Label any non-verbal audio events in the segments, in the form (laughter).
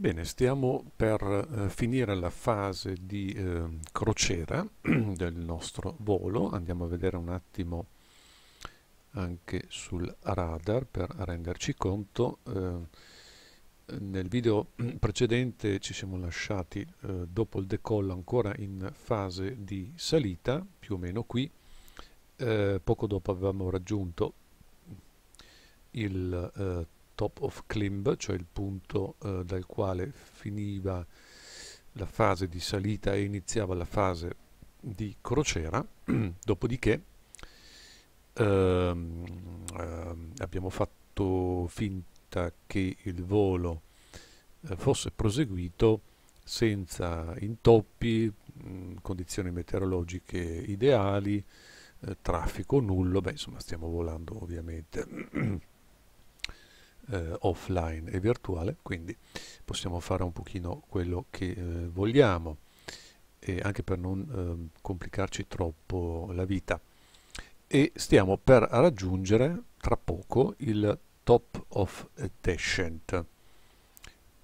Bene, stiamo per eh, finire la fase di eh, crociera (clears throat) del nostro volo, andiamo a vedere un attimo anche sul radar per renderci conto. Eh, nel video (clears throat) precedente ci siamo lasciati eh, dopo il decollo ancora in fase di salita, più o meno qui, eh, poco dopo avevamo raggiunto il eh, top of climb, cioè il punto eh, dal quale finiva la fase di salita e iniziava la fase di crociera, (clears throat) dopodiché ehm, ehm, abbiamo fatto finta che il volo eh, fosse proseguito senza intoppi, mh, mm, condizioni meteorologiche ideali, eh, traffico nullo, beh insomma stiamo volando ovviamente (clears throat) eh, offline e virtuale, quindi possiamo fare un pochino quello che eh, vogliamo, e anche per non ehm, complicarci troppo la vita. E stiamo per raggiungere tra poco il top of Descent.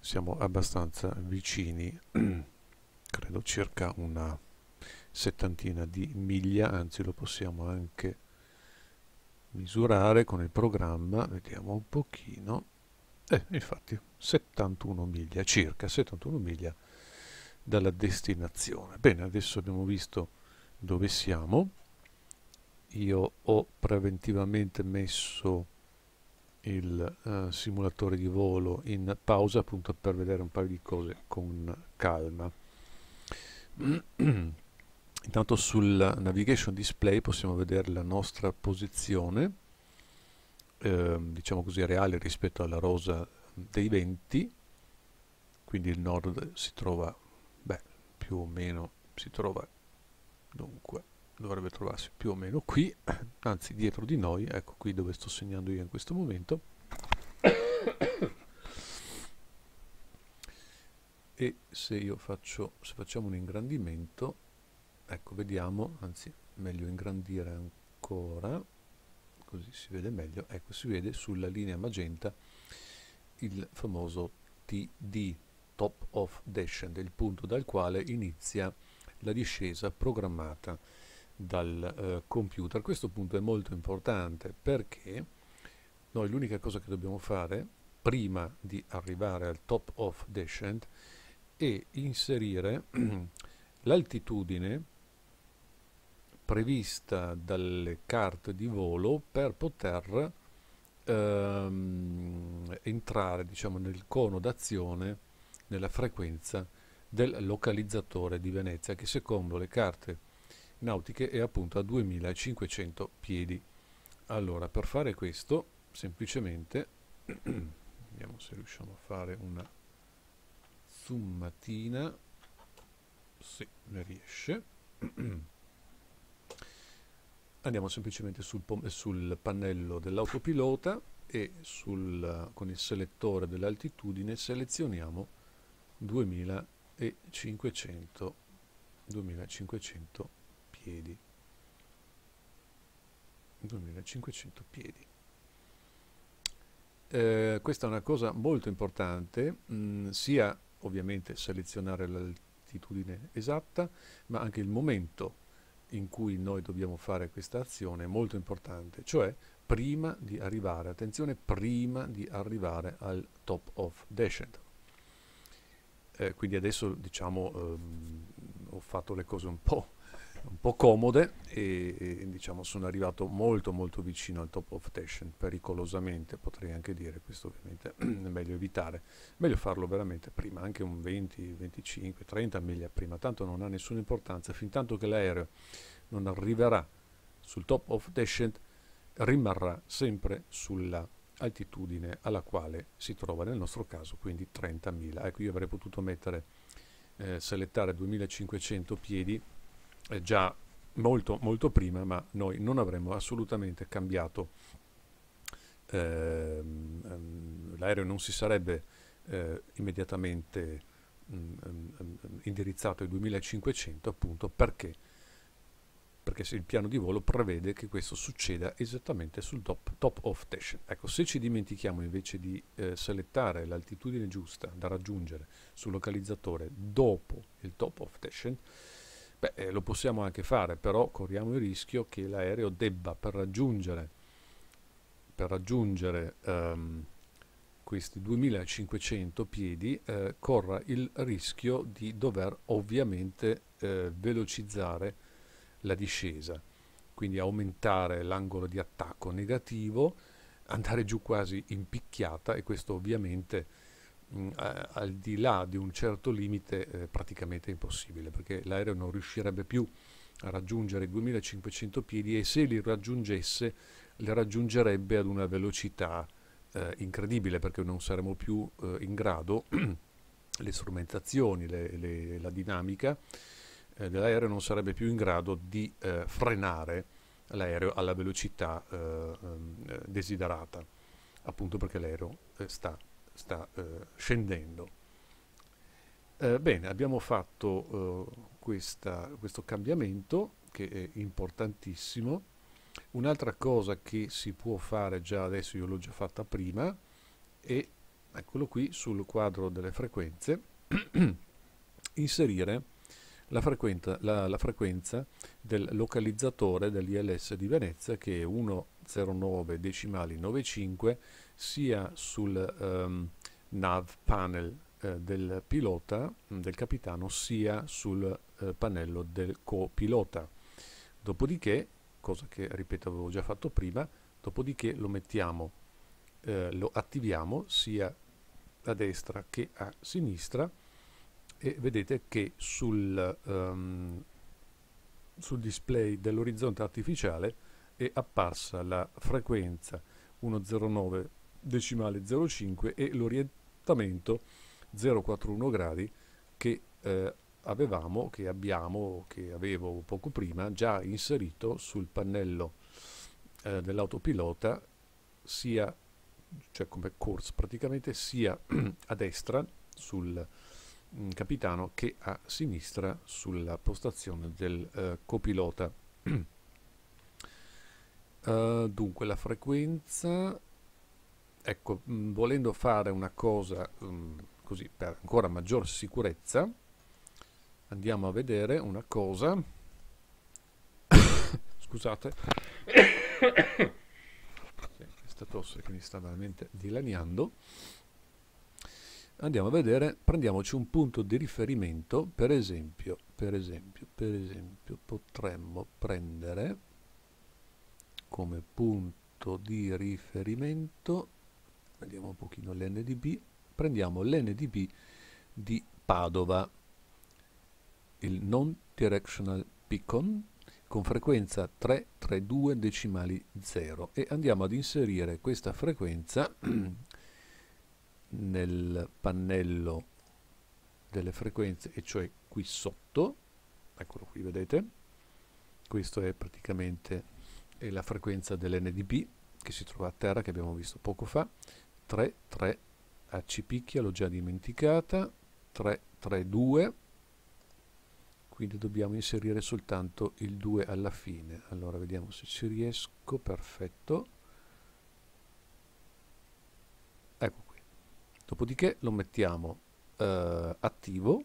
Siamo abbastanza vicini, (clears throat) credo circa una settantina di miglia, anzi lo possiamo anche misurare con il programma, vediamo un pochino, eh, infatti 71 miglia, circa 71 miglia dalla destinazione. Bene, adesso abbiamo visto dove siamo, io ho preventivamente messo il uh, simulatore di volo in pausa appunto per vedere un paio di cose con calma. (clears throat) intanto sul navigation display possiamo vedere la nostra posizione eh, diciamo così reale rispetto alla rosa dei venti quindi il nord si trova beh più o meno si trova dunque dovrebbe trovarsi più o meno qui (coughs) anzi dietro di noi ecco qui dove sto segnando io in questo momento (coughs) e se io faccio se facciamo un ingrandimento ecco vediamo anzi meglio ingrandire ancora così si vede meglio ecco si vede sulla linea magenta il famoso TD top of descent il punto dal quale inizia la discesa programmata dal eh, computer questo punto è molto importante perché noi l'unica cosa che dobbiamo fare prima di arrivare al top of descent è inserire (clears throat) l'altitudine prevista dalle carte di volo per poter ehm, entrare diciamo, nel cono d'azione, nella frequenza del localizzatore di Venezia che secondo le carte nautiche è appunto a 2500 piedi. Allora, per fare questo, semplicemente, (clears throat) vediamo se riusciamo a fare una zoomatina, se ne riesce. (clears throat) andiamo semplicemente sul, sul pannello dell'autopilota e sul, con il selettore dell'altitudine selezioniamo 2500, 2500 piedi 2500 piedi eh, questa è una cosa molto importante mh, mm, sia ovviamente selezionare l'altitudine esatta ma anche il momento in cui noi dobbiamo fare questa azione è molto importante, cioè prima di arrivare, attenzione, prima di arrivare al top of descent. Eh, quindi adesso diciamo ehm, ho fatto le cose un po' un po' comode e, e diciamo, sono arrivato molto molto vicino al top of fashion, pericolosamente potrei anche dire, questo ovviamente (clears throat) è meglio evitare, meglio farlo veramente prima, anche un 20, 25, 30 miglia prima, tanto non ha nessuna importanza, fin tanto che l'aereo non arriverà sul top of descent rimarrà sempre sulla altitudine alla quale si trova nel nostro caso quindi 30.000 ecco io avrei potuto mettere eh, selettare 2500 piedi già molto, molto prima, ma noi non avremmo assolutamente cambiato. Eh, l'aereo non si sarebbe eh, immediatamente mh, mm, mm, mm, indirizzato ai 2500 appunto perché, perché il piano di volo prevede che questo succeda esattamente sul top, top off station. Ecco, se ci dimentichiamo invece di eh, selettare l'altitudine giusta da raggiungere sul localizzatore dopo il top of station, Beh, eh, lo possiamo anche fare, però corriamo il rischio che l'aereo debba per raggiungere, per raggiungere um, questi 2500 piedi, eh, corra il rischio di dover ovviamente eh, velocizzare la discesa, quindi aumentare l'angolo di attacco negativo, andare giù quasi in picchiata e questo ovviamente mh, al di là di un certo limite eh, praticamente impossibile, perché l'aereo non riuscirebbe più a raggiungere i 2500 piedi e se li raggiungesse li raggiungerebbe ad una velocità eh, incredibile perché non saremmo più eh, in grado (clears throat) le strumentazioni, le, le, la dinamica eh, dell'aereo non sarebbe più in grado di eh, frenare l'aereo alla velocità eh, ehm, desiderata, appunto perché l'aereo eh, sta sta eh, scendendo. Eh, bene, abbiamo fatto eh, questa, questo cambiamento che è importantissimo. Un'altra cosa che si può fare già adesso, io l'ho già fatta prima, è, eccolo qui, sul quadro delle frequenze, (clears throat) inserire la frequenza, la, la frequenza, del localizzatore dell'ILS di Venezia che è 109 decimali 95 sia sul um, nav panel eh, del pilota, mm, del capitano, sia sul eh, pannello del copilota. Dopodiché, cosa che ripeto avevo già fatto prima, dopodiché lo mettiamo, eh, lo attiviamo sia a destra che a sinistra e vedete che sul, um, sul display dell'orizzonte artificiale è apparsa la frequenza 109 decimale 0,5 e l'orientamento 0,41 gradi che eh, avevamo, che abbiamo, che avevo poco prima già inserito sul pannello eh, dell'autopilota sia cioè come course praticamente sia (clears throat) a destra sul mm, capitano che a sinistra sulla postazione del eh, copilota uh, (clears throat) dunque la frequenza Ecco, mh, mm, volendo fare una cosa mh, mm, così per ancora maggior sicurezza, andiamo a vedere una cosa. (coughs) Scusate, (coughs) questa tosse che mi sta veramente dilaniando. Andiamo a vedere, prendiamoci un punto di riferimento, per esempio, per esempio, per esempio, potremmo prendere come punto di riferimento vediamo un pochino l'NDB, prendiamo l'NDB di Padova, il non directional beacon con frequenza 332 decimali 0 e andiamo ad inserire questa frequenza (clears throat) nel pannello delle frequenze e cioè qui sotto eccolo qui vedete questa è praticamente è la frequenza dell'NDB che si trova a terra che abbiamo visto poco fa 3, 3, AC picchia, l'ho già dimenticata, 3, 3, 2, quindi dobbiamo inserire soltanto il 2 alla fine. Allora vediamo se ci riesco, perfetto. Ecco qui. Dopodiché lo mettiamo eh, attivo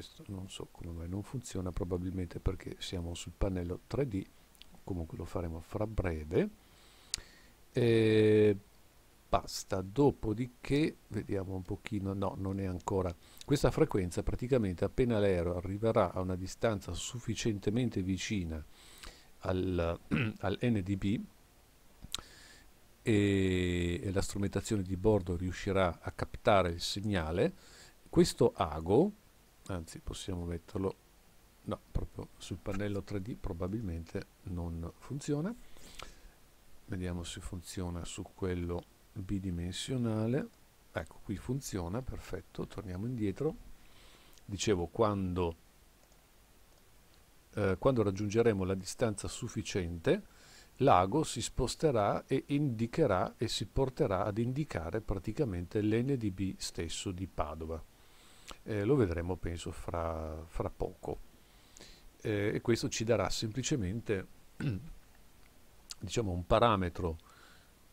questo non so come mai non funziona probabilmente perché siamo sul pannello 3D comunque lo faremo fra breve e basta dopodiché vediamo un pochino no non è ancora questa frequenza praticamente appena l'aereo arriverà a una distanza sufficientemente vicina al, (clears throat) al NDB e, e la strumentazione di bordo riuscirà a captare il segnale questo ago anzi possiamo metterlo no, proprio sul pannello 3D probabilmente non funziona vediamo se funziona su quello bidimensionale ecco qui funziona, perfetto, torniamo indietro dicevo quando, eh, quando raggiungeremo la distanza sufficiente l'ago si sposterà e indicherà e si porterà ad indicare praticamente l'NDB stesso di Padova eh, lo vedremo penso fra, fra poco eh, e questo ci darà semplicemente (clears throat) diciamo un parametro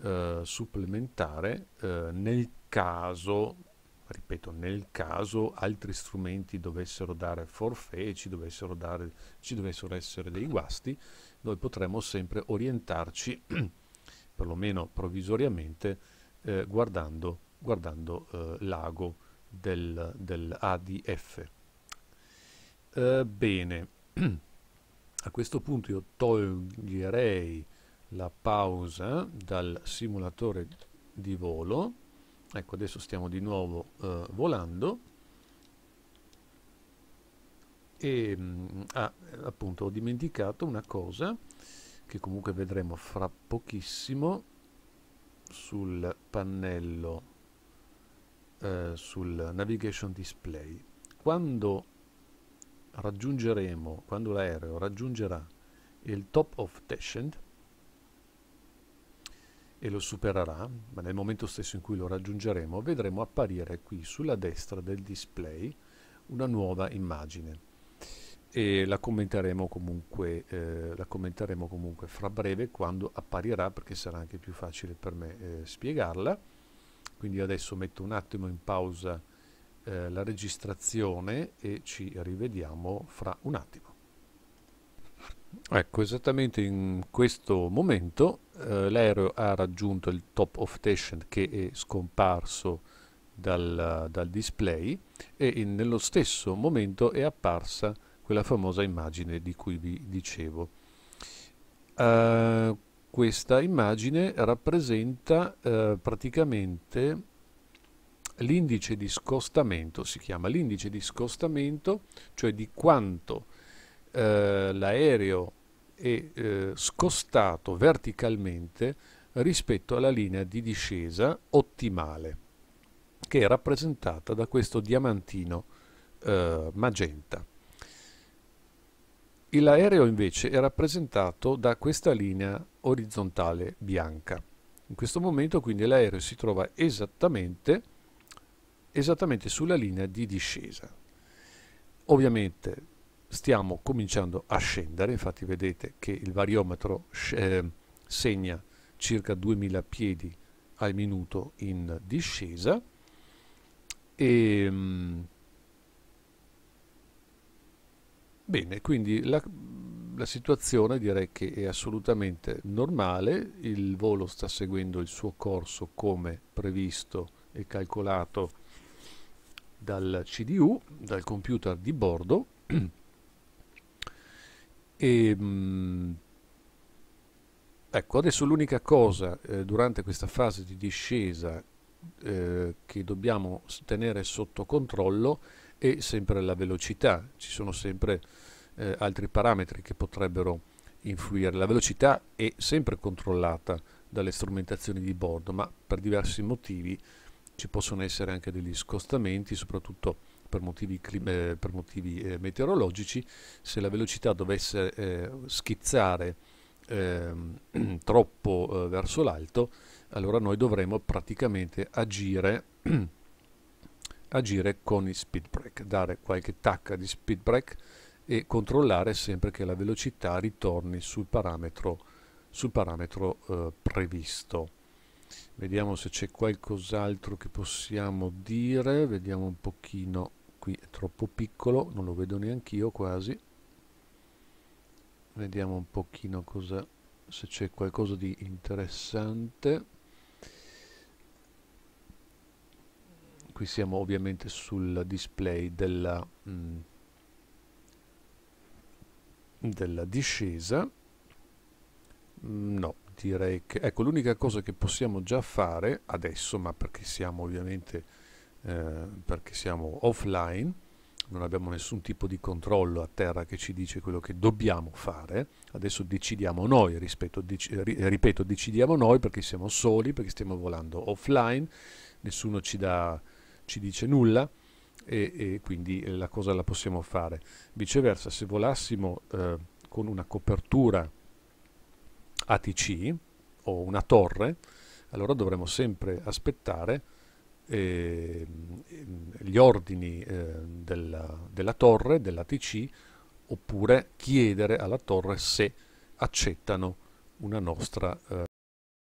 eh, supplementare eh, nel caso ripeto nel caso altri strumenti dovessero dare forfè ci ci dovessero essere dei guasti noi potremmo sempre orientarci (clears throat) perlomeno provvisoriamente eh, guardando, guardando eh, l'ago del, del A di eh, bene, (clears throat) a questo punto io toglierei la pausa dal simulatore di volo. Ecco, adesso stiamo di nuovo eh, volando. E mm, ah, appunto ho dimenticato una cosa che comunque vedremo fra pochissimo sul pannello eh, sul navigation display, quando raggiungeremo, quando l'aereo raggiungerà il top of Teschend e lo supererà, ma nel momento stesso in cui lo raggiungeremo vedremo apparire qui sulla destra del display una nuova immagine e la commenteremo comunque, eh, la commenteremo comunque fra breve quando apparirà perché sarà anche più facile per me eh, spiegarla quindi adesso metto un attimo in pausa eh, la registrazione e ci rivediamo fra un attimo. Ecco, esattamente in questo momento eh, l'aereo ha raggiunto il top of station che è scomparso dal, dal display e in, nello stesso momento è apparsa quella famosa immagine di cui vi dicevo. Uh, questa immagine rappresenta eh, praticamente l'indice di scostamento, si chiama l'indice di scostamento, cioè di quanto eh, l'aereo è eh, scostato verticalmente rispetto alla linea di discesa ottimale, che è rappresentata da questo diamantino eh, magenta. L'aereo invece è rappresentato da questa linea orizzontale bianca. In questo momento quindi l'aereo si trova esattamente, esattamente sulla linea di discesa. Ovviamente stiamo cominciando a scendere, infatti vedete che il variometro eh, segna circa 2000 piedi al minuto in discesa e ehm, bene, quindi la, la situazione direi che è assolutamente normale, il volo sta seguendo il suo corso come previsto e calcolato dal CDU, dal computer di bordo (clears throat) e mm, Ecco, adesso l'unica cosa eh, durante questa fase di discesa eh, che dobbiamo tenere sotto controllo è sempre la velocità. Ci sono sempre eh, altri parametri che potrebbero influire. La velocità è sempre controllata dalle strumentazioni di bordo, ma per diversi motivi ci possono essere anche degli scostamenti, soprattutto per motivi, eh, per motivi eh, meteorologici. Se la velocità dovesse eh, schizzare ehm, (clears throat) troppo eh, verso l'alto, allora noi dovremo praticamente agire, (clears throat) agire con i speed break, dare qualche tacca di speed break e controllare sempre che la velocità ritorni sul parametro, sul parametro eh, previsto. Vediamo se c'è qualcos'altro che possiamo dire, vediamo un pochino, qui è troppo piccolo, non lo vedo neanch'io quasi. Vediamo un pochino cosa, se c'è qualcosa di interessante. Qui siamo ovviamente sul display della... Mh, mm, della discesa no direi che ecco l'unica cosa che possiamo già fare adesso ma perché siamo ovviamente eh, perché siamo offline non abbiamo nessun tipo di controllo a terra che ci dice quello che dobbiamo fare adesso decidiamo noi rispetto, dec ripeto decidiamo noi perché siamo soli perché stiamo volando offline nessuno ci, dà, ci dice nulla e, e quindi eh, la cosa la possiamo fare. Viceversa, se volassimo eh, con una copertura ATC o una torre, allora dovremmo sempre aspettare eh, gli ordini eh, della, della torre, dell'ATC, oppure chiedere alla torre se accettano una nostra... Eh,